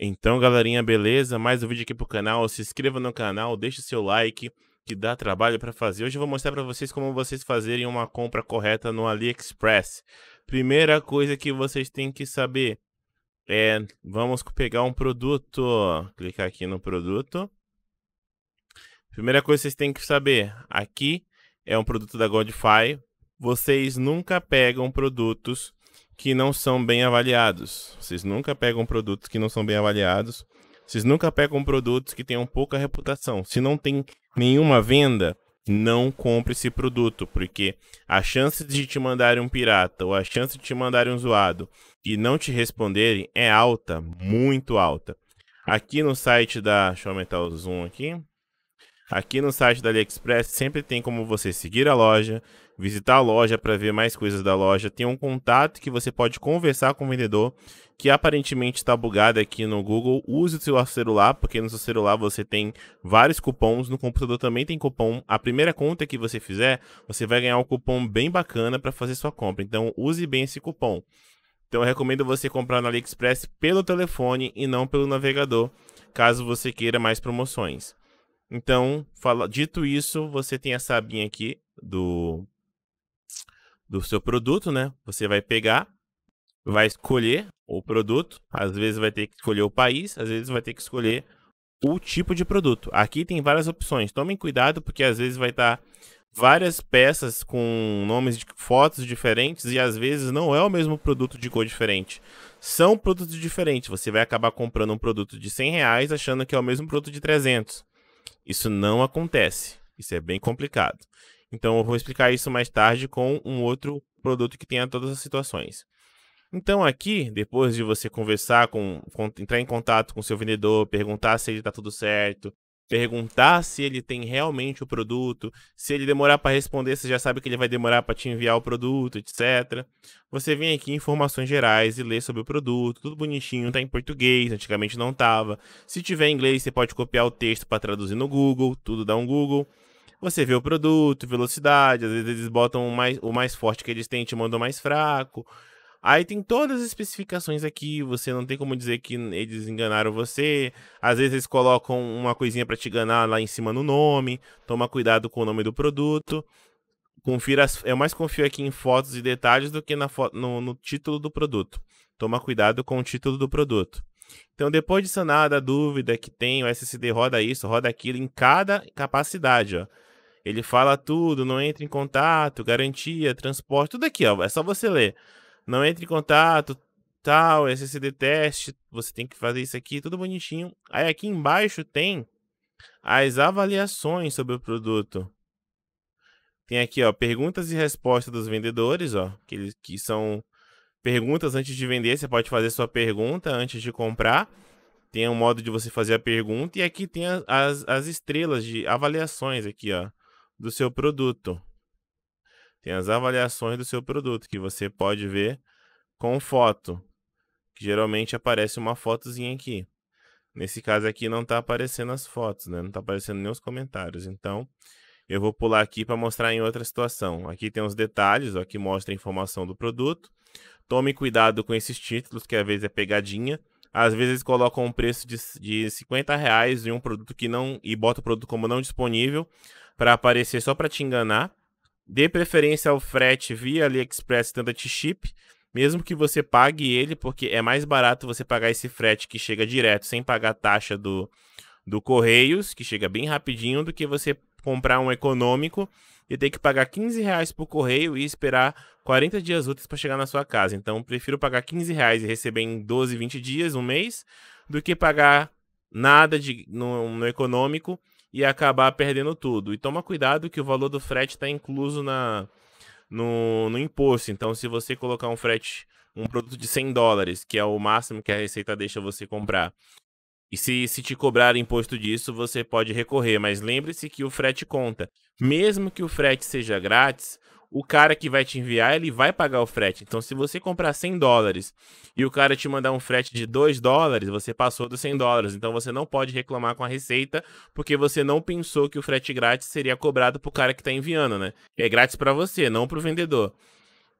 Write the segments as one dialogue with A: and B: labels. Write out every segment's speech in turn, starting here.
A: Então, galerinha, beleza? Mais um vídeo aqui pro canal. Se inscreva no canal, deixe seu like, que dá trabalho para fazer. Hoje eu vou mostrar para vocês como vocês fazerem uma compra correta no AliExpress. Primeira coisa que vocês têm que saber é, vamos pegar um produto, clicar aqui no produto. Primeira coisa que vocês têm que saber, aqui é um produto da Godify. Vocês nunca pegam produtos que não são bem avaliados. Vocês nunca pegam produtos que não são bem avaliados. Vocês nunca pegam produtos que tenham pouca reputação. Se não tem nenhuma venda, não compre esse produto, porque a chance de te mandarem um pirata ou a chance de te mandarem um zoado e não te responderem é alta, muito alta. Aqui no site da, deixa eu aumentar o zoom aqui. Aqui no site da AliExpress sempre tem como você seguir a loja, visitar a loja para ver mais coisas da loja. Tem um contato que você pode conversar com o vendedor, que aparentemente está bugado aqui no Google. Use o seu celular, porque no seu celular você tem vários cupons, no computador também tem cupom. A primeira conta que você fizer, você vai ganhar um cupom bem bacana para fazer sua compra. Então use bem esse cupom. Então eu recomendo você comprar no AliExpress pelo telefone e não pelo navegador, caso você queira mais promoções. Então, fala, dito isso, você tem essa abinha aqui do do seu produto, né? Você vai pegar, vai escolher o produto, às vezes vai ter que escolher o país, às vezes vai ter que escolher o tipo de produto. Aqui tem várias opções. Tomem cuidado porque às vezes vai estar tá várias peças com nomes de fotos diferentes e às vezes não é o mesmo produto de cor diferente. São produtos diferentes. Você vai acabar comprando um produto de 100 reais achando que é o mesmo produto de 300. Isso não acontece. Isso é bem complicado. Então eu vou explicar isso mais tarde com um outro produto que tenha todas as situações. Então aqui, depois de você conversar com, com entrar em contato com seu vendedor, perguntar se ele está tudo certo, perguntar se ele tem realmente o produto, se ele demorar para responder, você já sabe que ele vai demorar para te enviar o produto, etc. Você vem aqui em informações gerais e lê sobre o produto, tudo bonitinho, tá em português, antigamente não tava. Se tiver em inglês, você pode copiar o texto para traduzir no Google, tudo dá um Google. Você vê o produto, velocidade, às vezes eles botam o mais, o mais forte que eles têm, te mandam o mais fraco. Aí tem todas as especificações aqui, você não tem como dizer que eles enganaram você. Às vezes eles colocam uma coisinha para te enganar lá em cima no nome. Toma cuidado com o nome do produto. Confira as... eu mais confio aqui em fotos e detalhes do que na no, no título do produto. Toma cuidado com o título do produto. Então, depois de sanada a dúvida que tem, o SSD roda isso, roda aquilo em cada capacidade, ó. Ele fala tudo, não entra em contato, garantia, transporte, tudo aqui, ó. É só você ler. Não entra em contato, tal, SSD é teste, você tem que fazer isso aqui, tudo bonitinho. Aí aqui embaixo tem as avaliações sobre o produto. Tem aqui, ó, perguntas e respostas dos vendedores, ó, que, eles, que são perguntas antes de vender, você pode fazer sua pergunta antes de comprar. Tem um modo de você fazer a pergunta e aqui tem as, as estrelas de avaliações aqui, ó do seu produto. Tem as avaliações do seu produto, que você pode ver com foto. Que geralmente aparece uma fotozinha aqui. Nesse caso aqui não está aparecendo as fotos, né? Não está aparecendo nem os comentários. Então, eu vou pular aqui para mostrar em outra situação. Aqui tem os detalhes, ó, que mostra a informação do produto. Tome cuidado com esses títulos, que às vezes é pegadinha. Às vezes colocam um preço de, de 50 reais em um produto que não... e bota o produto como não disponível para aparecer só para te enganar. Dê preferência ao frete via AliExpress Standard Ship, mesmo que você pague ele, porque é mais barato você pagar esse frete que chega direto sem pagar a taxa do, do Correios, que chega bem rapidinho, do que você comprar um econômico e ter que pagar 15 reais por correio e esperar 40 dias úteis para chegar na sua casa. Então, prefiro pagar 15 reais e receber em 12, 20 dias, um mês, do que pagar nada de, no, no econômico e acabar perdendo tudo. E toma cuidado que o valor do frete está incluso na, no, no imposto. Então, se você colocar um frete, um produto de 100 dólares, que é o máximo que a Receita deixa você comprar, e se, se te cobrar imposto disso, você pode recorrer, mas lembre-se que o frete conta. Mesmo que o frete seja grátis, o cara que vai te enviar, ele vai pagar o frete. Então, se você comprar 100 dólares e o cara te mandar um frete de 2 dólares, você passou dos 100 dólares. Então, você não pode reclamar com a Receita, porque você não pensou que o frete grátis seria cobrado pro cara que tá enviando, né? É grátis para você, não pro vendedor.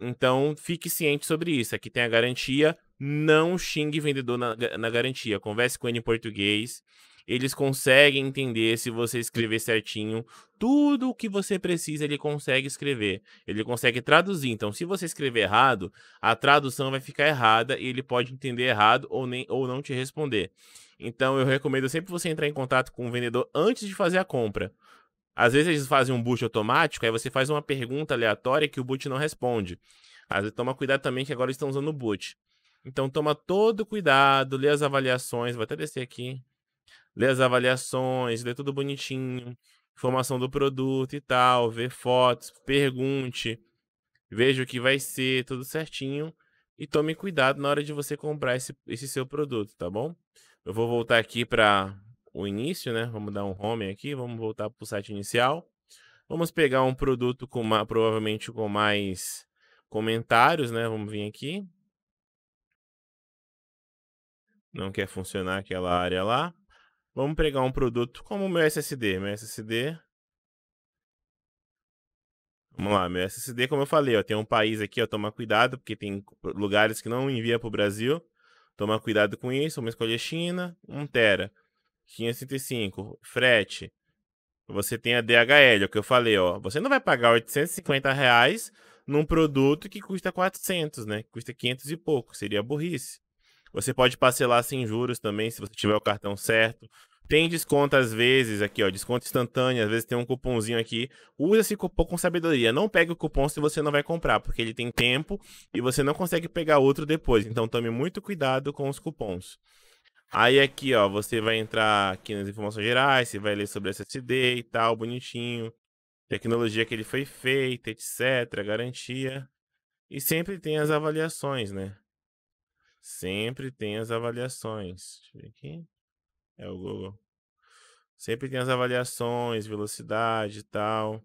A: Então, fique ciente sobre isso. Aqui tem a garantia. Não xingue vendedor na, na garantia. Converse com ele em português eles conseguem entender se você escrever certinho. Tudo o que você precisa, ele consegue escrever. Ele consegue traduzir. Então, se você escrever errado, a tradução vai ficar errada e ele pode entender errado ou, nem, ou não te responder. Então, eu recomendo sempre você entrar em contato com o vendedor antes de fazer a compra. Às vezes eles fazem um boot automático, aí você faz uma pergunta aleatória que o boot não responde. Às vezes toma cuidado também que agora estão usando o boot. Então toma todo cuidado, lê as avaliações, vou até descer aqui lê as avaliações, lê tudo bonitinho, informação do produto e tal, vê fotos, pergunte, veja o que vai ser, tudo certinho. E tome cuidado na hora de você comprar esse, esse seu produto, tá bom? Eu vou voltar aqui para o início, né? Vamos dar um home aqui, vamos voltar para o site inicial. Vamos pegar um produto com uma, provavelmente com mais comentários, né? Vamos vir aqui. Não quer funcionar aquela área lá. Vamos pegar um produto como o meu SSD. Meu SSD. Vamos lá, meu SSD, como eu falei, ó, tem um país aqui, ó, tomar cuidado, porque tem lugares que não envia para o Brasil. Tomar cuidado com isso. Vamos escolher China, 1 tera, 565, frete. Você tem a DHL, é o que eu falei, ó. Você não vai pagar 850 reais num produto que custa 400, né? Que custa 500 e pouco, seria burrice. Você pode parcelar sem juros também, se você tiver o cartão certo. Tem desconto às vezes aqui, ó, desconto instantâneo, às vezes tem um cupomzinho aqui. Usa esse cupom com sabedoria. Não pegue o cupom se você não vai comprar, porque ele tem tempo e você não consegue pegar outro depois. Então tome muito cuidado com os cupons. Aí aqui, ó, você vai entrar aqui nas informações gerais, você vai ler sobre SSD e tal, bonitinho. Tecnologia que ele foi feito, etc, garantia. E sempre tem as avaliações, né? Sempre tem as avaliações. Deixa eu ver aqui. É o Google. Sempre tem as avaliações, velocidade e tal.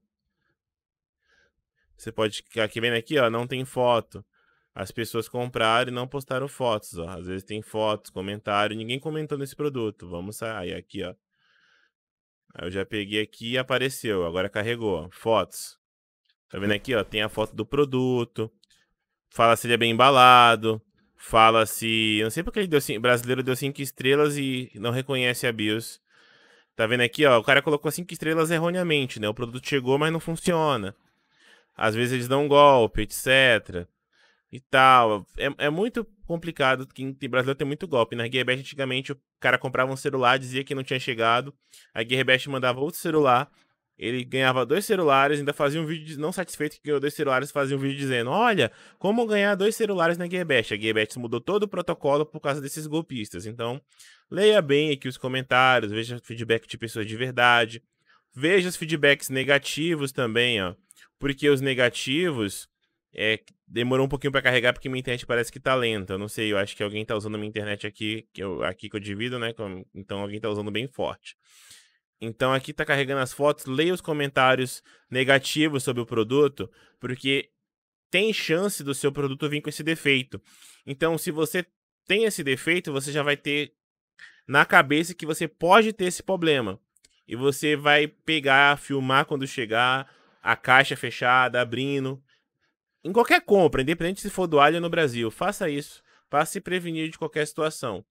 A: Você pode ficar aqui vendo aqui, ó, não tem foto. As pessoas compraram e não postaram fotos, ó. Às vezes tem fotos, comentário, ninguém comentou nesse produto. Vamos sair aqui, ó. eu já peguei aqui e apareceu, agora carregou, ó, fotos. Tá vendo aqui, ó, tem a foto do produto. Fala se ele é bem embalado, fala-se. Assim, eu não sei porque ele deu cinco, brasileiro deu cinco estrelas e não reconhece a BIOS. Tá vendo aqui, ó? O cara colocou cinco estrelas erroneamente, né? O produto chegou, mas não funciona. Às vezes eles dão um golpe, etc. E tal. É, é muito complicado. Em brasileiro tem muito golpe. Na né? Gearbest, antigamente, o cara comprava um celular, dizia que não tinha chegado. A Gearbest mandava outro celular ele ganhava dois celulares, ainda fazia um vídeo não satisfeito que ganhou dois celulares, fazia um vídeo dizendo: Olha, como ganhar dois celulares na Gearbest. A Gearbest mudou todo o protocolo por causa desses golpistas. Então, leia bem aqui os comentários, veja feedback de pessoas de verdade, veja os feedbacks negativos também, ó. Porque os negativos é, demorou um pouquinho para carregar porque minha internet parece que tá lenta. Eu não sei, eu acho que alguém tá usando minha internet aqui que eu, aqui que eu divido, né? Então alguém tá usando bem forte. Então aqui tá carregando as fotos, leia os comentários negativos sobre o produto, porque tem chance do seu produto vir com esse defeito. Então, se você tem esse defeito, você já vai ter na cabeça que você pode ter esse problema. E você vai pegar, filmar quando chegar, a caixa fechada, abrindo. Em qualquer compra, independente se for do alho no Brasil, faça isso para se prevenir de qualquer situação.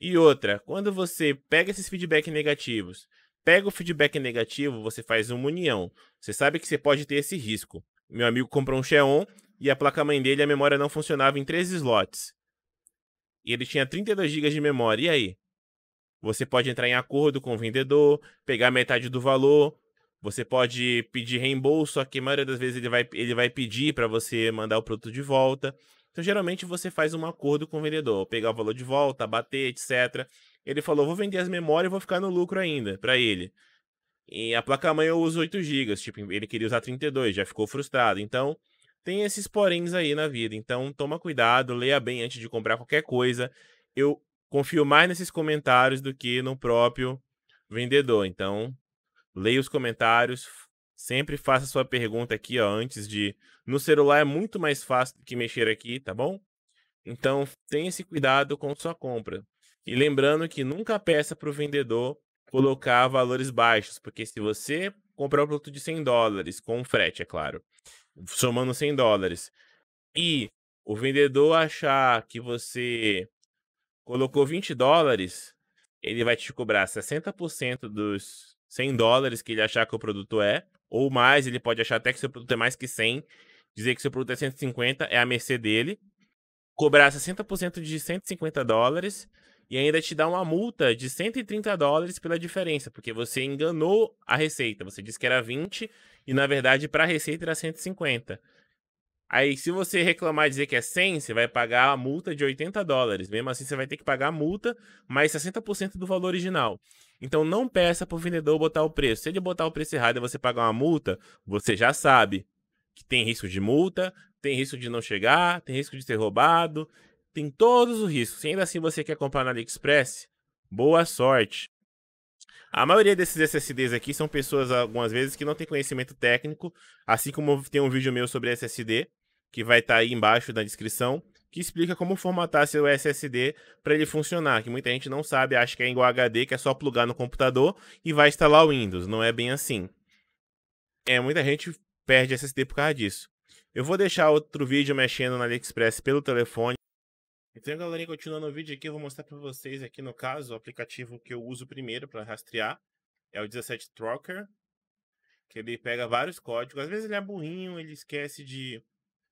A: E outra, quando você pega esses feedbacks negativos pega o feedback negativo, você faz uma união. Você sabe que você pode ter esse risco. Meu amigo comprou um Xeon e a placa-mãe dele, a memória não funcionava em três slots. E ele tinha 32 GB de memória. E aí? Você pode entrar em acordo com o vendedor, pegar metade do valor, você pode pedir reembolso, só que a maioria das vezes ele vai, ele vai pedir para você mandar o produto de volta. Então, geralmente, você faz um acordo com o vendedor, pegar o valor de volta, bater, etc. Ele falou: vou vender as memórias e vou ficar no lucro ainda, para ele. E a placa-mãe eu uso 8 GB, tipo, ele queria usar 32, já ficou frustrado. Então, tem esses poréns aí na vida. Então, toma cuidado, leia bem antes de comprar qualquer coisa. Eu confio mais nesses comentários do que no próprio vendedor. Então, leia os comentários, sempre faça sua pergunta aqui, ó, antes de no celular é muito mais fácil do que mexer aqui, tá bom? Então, tenha esse cuidado com sua compra. E lembrando que nunca peça para o vendedor colocar valores baixos, porque se você comprar um produto de 100 dólares, com frete, é claro, somando 100 dólares, e o vendedor achar que você colocou 20 dólares, ele vai te cobrar 60% dos 100 dólares que ele achar que o produto é, ou mais, ele pode achar até que seu produto é mais que 100, dizer que seu produto é 150, é a mercê dele, cobrar 60% de 150 dólares e ainda te dá uma multa de 130 dólares pela diferença, porque você enganou a receita. Você disse que era 20 e na verdade para a receita era 150. Aí se você reclamar e dizer que é 100, você vai pagar a multa de 80 dólares. Mesmo assim você vai ter que pagar a multa mais 60% do valor original. Então não peça para o vendedor botar o preço. Se ele botar o preço errado e você pagar uma multa, você já sabe que tem risco de multa, tem risco de não chegar, tem risco de ser roubado tem todos os riscos. Se ainda assim você quer comprar na AliExpress, boa sorte. A maioria desses SSDs aqui são pessoas, algumas vezes, que não tem conhecimento técnico, assim como tem um vídeo meu sobre SSD, que vai estar tá aí embaixo na descrição, que explica como formatar seu SSD para ele funcionar, que muita gente não sabe, acha que é igual HD, que é só plugar no computador e vai instalar o Windows. Não é bem assim. É, muita gente perde SSD por causa disso. Eu vou deixar outro vídeo mexendo na AliExpress pelo telefone, então, galerinha, continuando o vídeo aqui, eu vou mostrar para vocês aqui no caso o aplicativo que eu uso primeiro para rastrear. É o 17 Tracker, que ele pega vários códigos. Às vezes ele é burrinho, ele esquece de,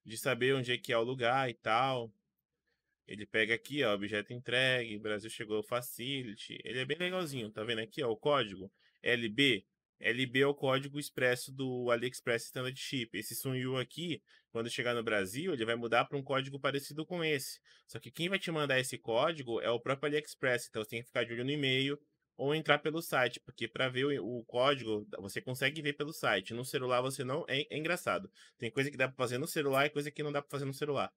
A: de saber onde é que é o lugar e tal. Ele pega aqui, ó, objeto entregue, Brasil chegou facility. Ele é bem legalzinho, tá vendo aqui, ó, o código LB LB é o código expresso do AliExpress Standard Chip. Esse Sunyu aqui, quando chegar no Brasil, ele vai mudar para um código parecido com esse. Só que quem vai te mandar esse código é o próprio AliExpress, então você tem que ficar de olho no e-mail ou entrar pelo site, porque para ver o, código você consegue ver pelo site. No celular você não é, é engraçado. Tem coisa que dá para fazer no celular e coisa que não dá para fazer no celular.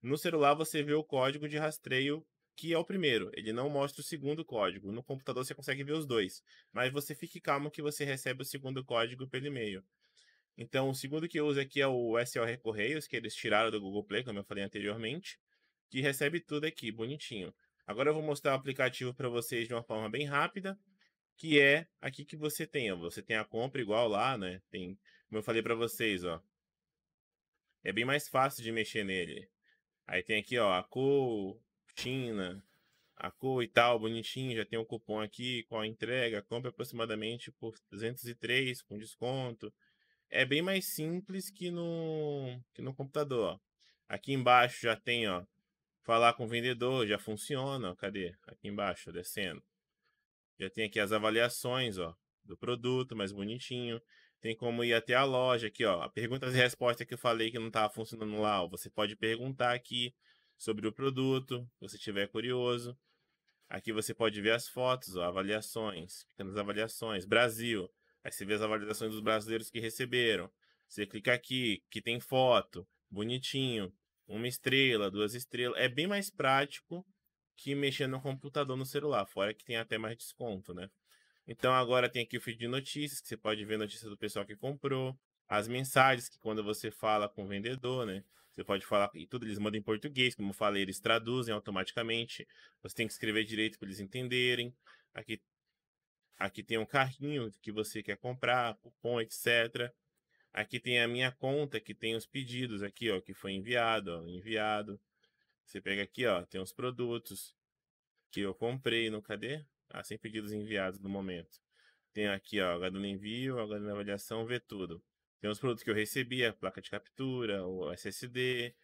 A: No celular você vê o código de rastreio que é o primeiro. Ele não mostra o segundo código. No computador você consegue ver os dois. Mas você fique calmo que você recebe o segundo código pelo e-mail. Então, o segundo que eu uso aqui é o SL Correios, que eles tiraram do Google Play, como eu falei anteriormente, que recebe tudo aqui, bonitinho. Agora eu vou mostrar o aplicativo para vocês de uma forma bem rápida, que é aqui que você tem. Ó. Você tem a compra igual lá, né? Tem, como eu falei para vocês, ó. É bem mais fácil de mexer nele. Aí tem aqui, ó, a cor, China, a cor e tal, bonitinho, já tem um cupom aqui, qual a entrega, compra aproximadamente por 203 com desconto. É bem mais simples que no, que no computador. Ó. Aqui embaixo já tem, ó, falar com o vendedor, já funciona, ó, cadê? Aqui embaixo, descendo. Já tem aqui as avaliações, ó, do produto, mais bonitinho. Tem como ir até a loja aqui, ó. A perguntas e respostas que eu falei que não estava funcionando lá, ó, você pode perguntar aqui sobre o produto, se você estiver curioso. Aqui você pode ver as fotos, ó, avaliações, pequenas avaliações. Brasil, aí você vê as avaliações dos brasileiros que receberam. Você clica aqui, que tem foto, bonitinho, uma estrela, duas estrelas. É bem mais prático que mexer no computador no celular, fora que tem até mais desconto, né? Então agora tem aqui o feed de notícias, que você pode ver notícias do pessoal que comprou, as mensagens que quando você fala com o vendedor, né? Você pode falar e tudo, eles mandam em português, como eu falei, eles traduzem automaticamente. Você tem que escrever direito para eles entenderem. Aqui, aqui tem um carrinho que você quer comprar, cupom, etc. Aqui tem a minha conta, que tem os pedidos aqui, ó, que foi enviado, ó, enviado. Você pega aqui, ó, tem os produtos que eu comprei no cadê? Ah, sem pedidos enviados no momento. Tem aqui, ó, agora no envio, agora na avaliação, vê tudo. Tem uns produtos que eu recebi, a é placa de captura, o SSD,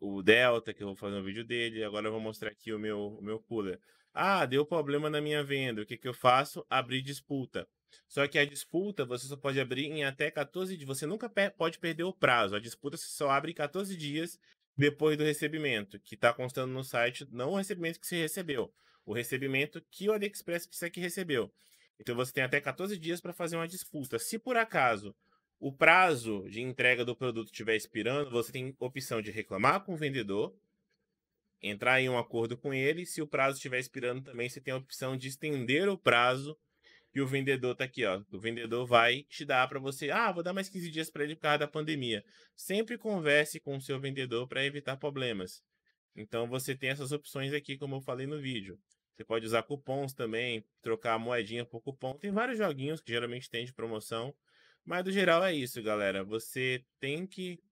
A: o Delta, que eu vou fazer um vídeo dele. Agora eu vou mostrar aqui o meu, o meu cooler. Ah, deu problema na minha venda. O que, que eu faço? Abrir disputa. Só que a disputa você só pode abrir em até 14 dias. Você nunca per pode perder o prazo. A disputa você só abre em 14 dias depois do recebimento, que está constando no site, não o recebimento que você recebeu, o recebimento que o AliExpress precisa que recebeu. Então você tem até 14 dias para fazer uma disputa. Se por acaso o prazo de entrega do produto estiver expirando, você tem opção de reclamar com o vendedor, entrar em um acordo com ele. Se o prazo estiver expirando também, você tem a opção de estender o prazo que o vendedor está aqui, ó. O vendedor vai te dar para você, ah, vou dar mais 15 dias para ele por causa da pandemia. Sempre converse com o seu vendedor para evitar problemas. Então você tem essas opções aqui, como eu falei no vídeo. Você pode usar cupons também, trocar a moedinha por cupom. Tem vários joguinhos que geralmente tem de promoção. Mas do geral é isso, galera. Você tem que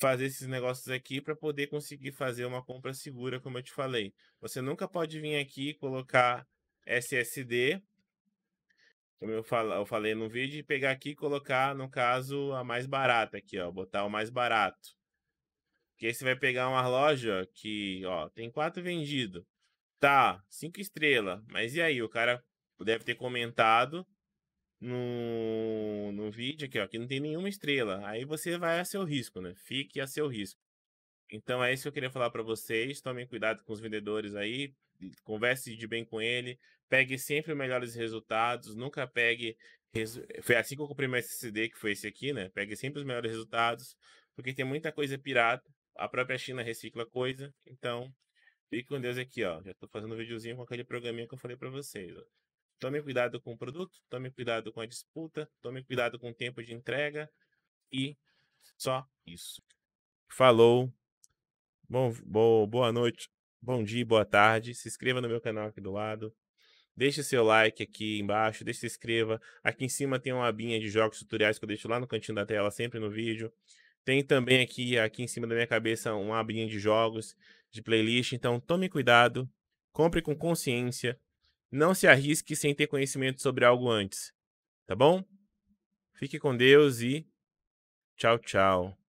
A: fazer esses negócios aqui para poder conseguir fazer uma compra segura, como eu te falei. Você nunca pode vir aqui e colocar SSD, como eu, fal eu falei no vídeo, e pegar aqui e colocar, no caso, a mais barata aqui, ó, botar o mais barato. Porque aí você vai pegar uma loja que, ó, tem quatro vendido. Tá, cinco estrelas. Mas e aí? O cara deve ter comentado no, no vídeo aqui, ó, que não tem nenhuma estrela. Aí você vai a seu risco, né? Fique a seu risco. Então é isso que eu queria falar para vocês. Tomem cuidado com os vendedores aí, converse de bem com ele, pegue sempre melhores resultados, nunca pegue. Resu... Foi assim que eu comprei meu SSD, que foi esse aqui, né? Pegue sempre os melhores resultados, porque tem muita coisa pirata. A própria China recicla coisa, então Fique com Deus aqui, ó. Já tô fazendo um videozinho com aquele programinha que eu falei para vocês, ó. Tome cuidado com o produto, tome cuidado com a disputa, tome cuidado com o tempo de entrega e só isso. Falou. Bom, bo, boa noite, bom dia, boa tarde. Se inscreva no meu canal aqui do lado. Deixe seu like aqui embaixo, deixe se inscreva. Aqui em cima tem uma abinha de jogos tutoriais que eu deixo lá no cantinho da tela, sempre no vídeo. Tem também aqui, aqui em cima da minha cabeça, uma abinha de jogos, de playlist. Então tome cuidado, compre com consciência. Não se arrisque sem ter conhecimento sobre algo antes, tá bom? Fique com Deus e tchau, tchau.